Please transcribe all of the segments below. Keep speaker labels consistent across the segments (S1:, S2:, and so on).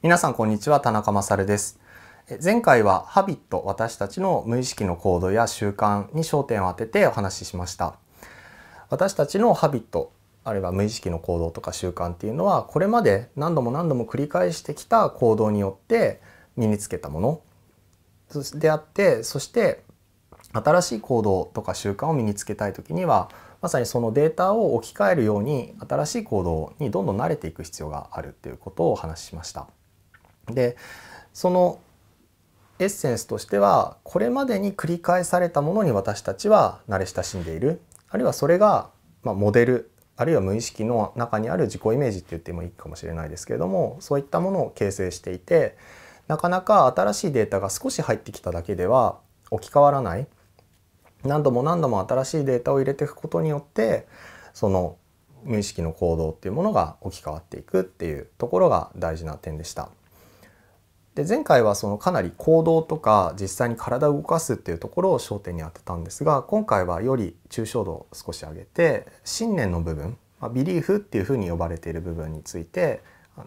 S1: 皆さんこんにちは田中勝です前回はハビット私たちの無意識の行動や習慣に焦点を当ててお話ししました私たちのハビットあるいは無意識の行動とか習慣っていうのはこれまで何度も何度も繰り返してきた行動によって身につけたものであってそして新しい行動とか習慣を身につけたい時にはまさにそのデータを置き換えるように新しい行動にどんどん慣れていく必要があるっていうことをお話ししました。でそのエッセンスとしてはこれまでに繰り返されたものに私たちは慣れ親しんでいるあるいはそれが、まあ、モデルあるいは無意識の中にある自己イメージって言ってもいいかもしれないですけれどもそういったものを形成していてなかなか新しいデータが少し入ってきただけでは置き換わらない何度も何度も新しいデータを入れていくことによってその無意識の行動っていうものが置き換わっていくっていうところが大事な点でした。で前回はそのかなり行動とか実際に体を動かすっていうところを焦点に当てたんですが今回はより抽象度を少し上げて信念の部分、まビリーフっていうふうに呼ばれている部分について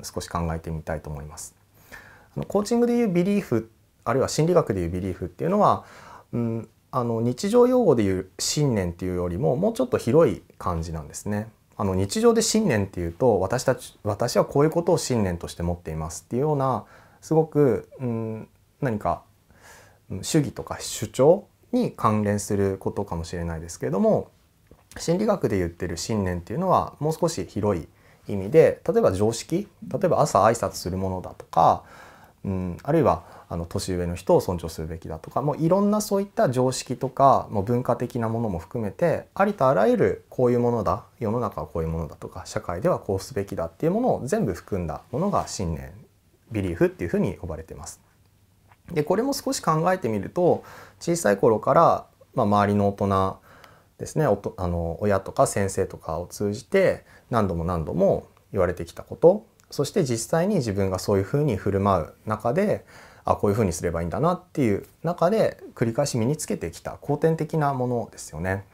S1: 少し考えてみたいと思います。コーチングでいうビリーフあるいは心理学でいうビリーフっていうのは、うん、あの日常用語でいう信念っていうよりももうちょっと広い感じなんですね。あの日常で信念っていうと私たち私はこういうことを信念として持っていますっていうようなすごく、うん、何か主義とか主張に関連することかもしれないですけれども心理学で言ってる信念っていうのはもう少し広い意味で例えば常識例えば朝挨拶するものだとか、うん、あるいはあの年上の人を尊重するべきだとかもういろんなそういった常識とかもう文化的なものも含めてありとあらゆるこういうものだ世の中はこういうものだとか社会ではこうすべきだっていうものを全部含んだものが信念ビリーフっていうふうに呼ばれてます。でこれも少し考えてみると小さい頃から、まあ、周りの大人ですねおとあの親とか先生とかを通じて何度も何度も言われてきたことそして実際に自分がそういうふうに振る舞う中であこういうふうにすればいいんだなっていう中で繰り返し身につけてきた後天的なものですよね。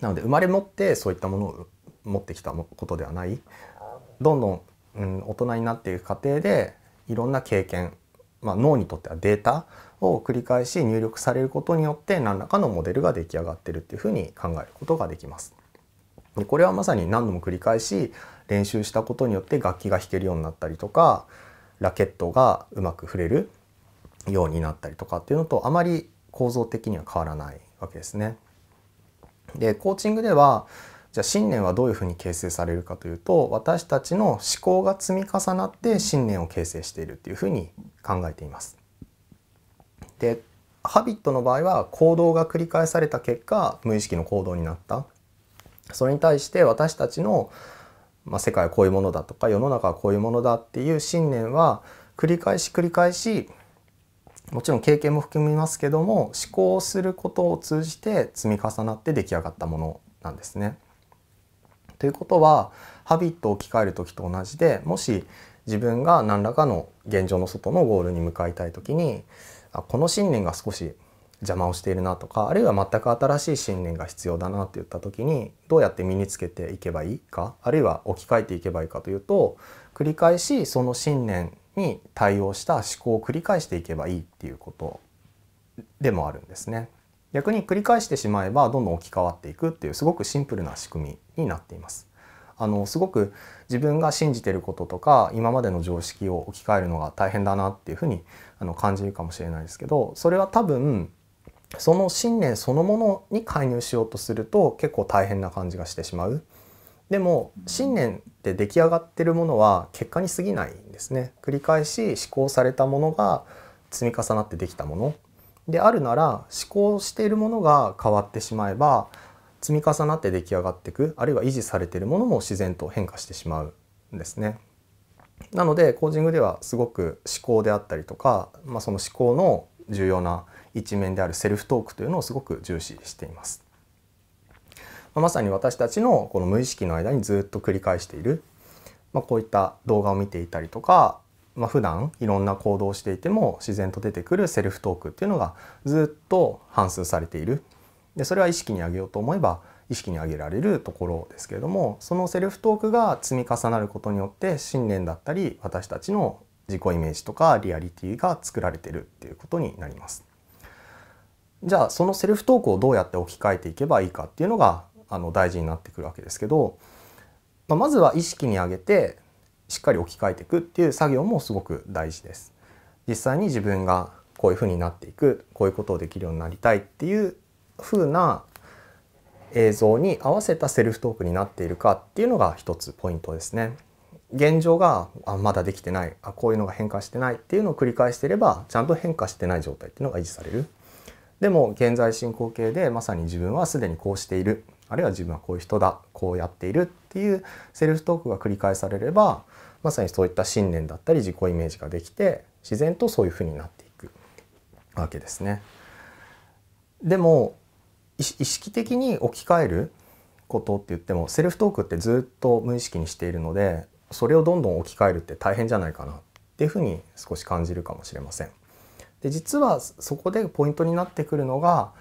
S1: なので生まれ持ってそういったものを持ってきたことではないどんどん、うん、大人になっていく過程でいろんな経験、まあ、脳にとってはデータを繰り返し入力されることによって何らかのモデルが出来上がってるっていうふうに考えることができます。でこれはまさに何度も繰り返し練習したことによって楽器が弾けるようになったりとかラケットがうまく触れるようになったりとかっていうのとあまり構造的には変わらないわけですね。でコーチングではじゃあ信念はどういうふうに形成されるかというと私たちの思考が積み重なって信念を形成しているというふうに考えています。でハビットの場合は行動が繰り返された結果無意識の行動になったそれに対して私たちの、まあ、世界はこういうものだとか世の中はこういうものだっていう信念は繰り返し繰り返しもちろん経験も含みますけども思考することを通じて積み重なって出来上がったものなんですね。ということはハビットを置き換える時と同じでもし自分が何らかの現状の外のゴールに向かいたい時にあこの信念が少し邪魔をしているなとかあるいは全く新しい信念が必要だなっていった時にどうやって身につけていけばいいかあるいは置き換えていけばいいかというと繰り返しその信念に対応した思考を繰り返していけばいいっていうことでもあるんですね。逆に繰り返してしまえばどんどん置き換わっていくっていうすごくシンプルな仕組みになっています。あのすごく自分が信じてることとか今までの常識を置き換えるのが大変だなっていうふうにあの感じるかもしれないですけどそれは多分その信念そのものに介入しようとすると結構大変な感じがしてしまう。でも信念って出来上がってるものは結果に過ぎないんですね。繰り返し思考されたものが積み重なってできたものであるなら思考しているものが変わってしまえば積み重なって出来上がっていくあるいは維持されているものも自然と変化してしまうんですね。なのでコーチングではすごく思考であったりとか、まあ、その思考の重要な一面であるセルフトークというのをすごく重視しています。まあ、さに私たちのこの無意識の間にずっと繰り返している、まあ、こういった動画を見ていたりとかまあ、普段いろんな行動をしていても自然と出てくるセルフトークっていうのがずっと反数されているでそれは意識に上げようと思えば意識に上げられるところですけれどもそのセルフトークが積み重なることによって信念だったり私たちの自己イメージとかリアリティが作られてるっていうことになります。じゃあそのセルフトークをどうやって置き換えていけばいいかっていうのがあの大事になってくるわけですけど、まあ、まずは意識に上げてしっかり置き換えていくっていう作業もすごく大事です。実際に自分がこういうふうになっていくこういうことをできるようになりたいっていうふうな映像に合わせたセルフトークになっているかっていうのが一つポイントですね。現状があまだできてないあこういうのが変化してないっていうのを繰り返していればちゃんと変化してない状態っていうのが維持される。でも現在進行形でまさに自分はすでにこうしているあるいは自分はこういう人だこうやっているっていうセルフトークが繰り返されればまさにそういった信念だったり自己イメージができて自然とそういうふうになっていくわけですね。でも意識的に置き換えることって言ってもセルフトークってずっと無意識にしているのでそれをどんどん置き換えるって大変じゃないかなっていうふうに少し感じるかもしれません。で実はそこでポイントになってくるのが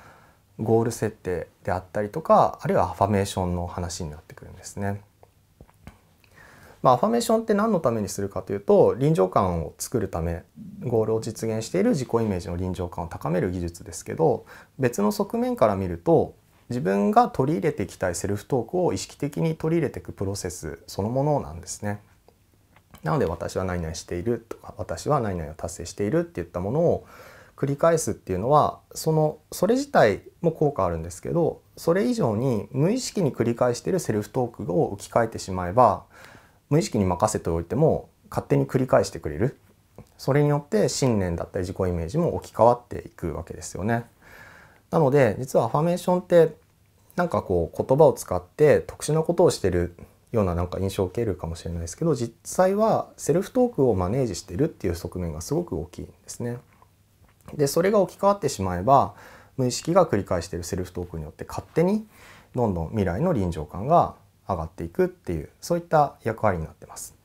S1: ゴール設定であったりとかあるいはアファメーションの話になってくるんですね。まあ、アファメーションって何のためにするかというと臨場感を作るためゴールを実現している自己イメージの臨場感を高める技術ですけど別の側面から見ると自分が取り入れていきたいセルフトークを意識的に取り入れていくプロセスそのものなんですね。なので私は何々しているとか私は何々を達成しているっていったものを繰り返すっていうのはそのそれ自体も効果あるんですけどそれ以上に無意識に繰り返しているセルフトークを置き換えてしまえば無意識に任せておいても勝手に繰り返してくれるそれによって信念だったり自己イメージも置き換わっていくわけですよね。なので実はアファメーションってなんかこう言葉を使って特殊なことをしてるようななんか印象を受けるかもしれないですけど実際はセルフトークをマネージしてるっていう側面がすごく大きいんですね。でそれが置き換わってしまえば無意識が繰り返しているセルフトークによって勝手にどんどん未来の臨場感が上がっていくっていうそういった役割になってます。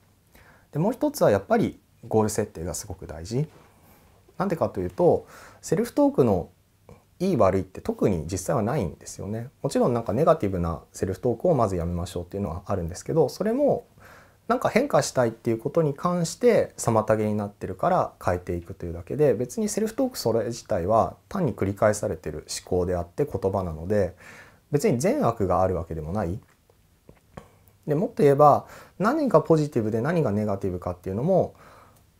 S1: でもう一つはやっぱりゴール設定がすごく大事。なんでかというとセルフトークのいい悪いって特に実際はないんですよねもちろんなんかネガティブなセルフトークをまずやめましょうっていうのはあるんですけどそれもなんか変化したいっていうことに関して妨げになってるから変えていくというだけで別にセルフトークそれ自体は単に繰り返されてる思考であって言葉なので別に善悪があるわけでもないでもっと言えば何がポジティブで何がネガティブかっていうのも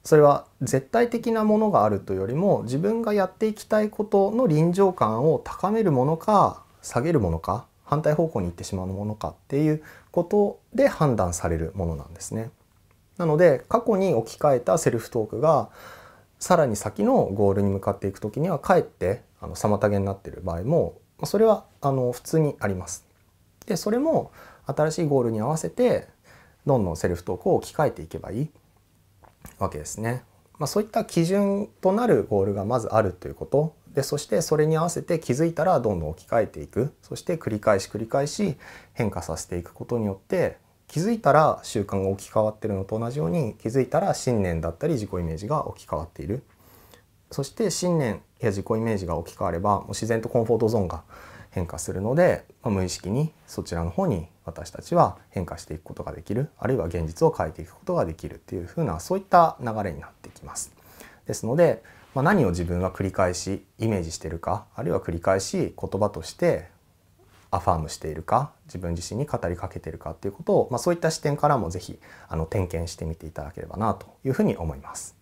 S1: それは絶対的なものがあるというよりも自分がやっていきたいことの臨場感を高めるものか下げるものか反対方向に行ってしまうものかっていうことで判断されるものなんですね。なので過去に置き換えたセルフトークがさらに先のゴールに向かっていく時にはかえってあの妨げになってる場合もそれはあの普通にあります。でそれも新しいゴールに合わせてどんどんセルフトークを置き換えていけばいいわけですね。まあ、そういった基準となるゴールがまずあるということでそしてそれに合わせて気づいたらどんどん置き換えていくそして繰り返し繰り返し変化させていくことによって気づいたら習慣が置き換わってるのと同じように気づいたら信念だったり自己イメージが置き換わっているそして信念や自己イメージが置き換わればもう自然とコンフォートゾーンが変化するので、ま無意識にそちらの方に私たちは変化していくことができるあるいは現実を変えていくことができるっていうふうなそういった流れになってきます。ですのでまあ、何を自分は繰り返しイメージしてるかあるいは繰り返し言葉としてアファームしているか自分自身に語りかけているかっていうことを、まあ、そういった視点からも是非あの点検してみていただければなというふうに思います。